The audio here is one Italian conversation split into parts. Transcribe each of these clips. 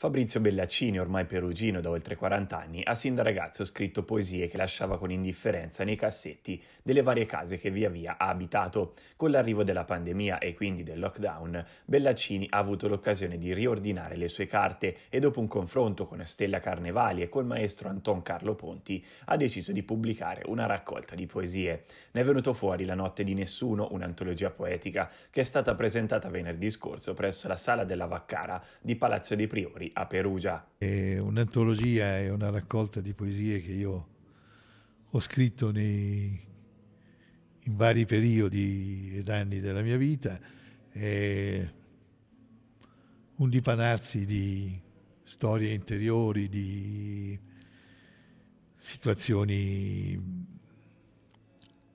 Fabrizio Bellaccini, ormai perugino da oltre 40 anni, ha sin da ragazzo scritto poesie che lasciava con indifferenza nei cassetti delle varie case che via via ha abitato. Con l'arrivo della pandemia e quindi del lockdown, Bellaccini ha avuto l'occasione di riordinare le sue carte e dopo un confronto con Stella Carnevali e col maestro Anton Carlo Ponti ha deciso di pubblicare una raccolta di poesie. Ne è venuto fuori La notte di nessuno, un'antologia poetica che è stata presentata venerdì scorso presso la sala della Vaccara di Palazzo dei Priori Montanelli a Perugia. È un'antologia, è una raccolta di poesie che io ho scritto nei, in vari periodi ed anni della mia vita. È un dipanarsi di storie interiori, di situazioni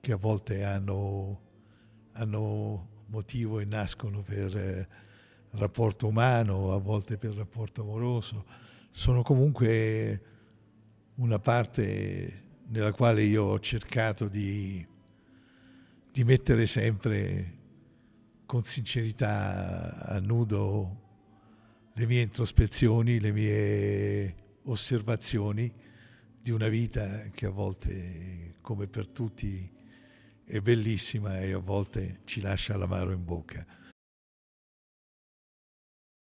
che a volte hanno, hanno motivo e nascono per rapporto umano, a volte per rapporto amoroso, sono comunque una parte nella quale io ho cercato di, di mettere sempre con sincerità a nudo le mie introspezioni, le mie osservazioni di una vita che a volte, come per tutti, è bellissima e a volte ci lascia l'amaro in bocca.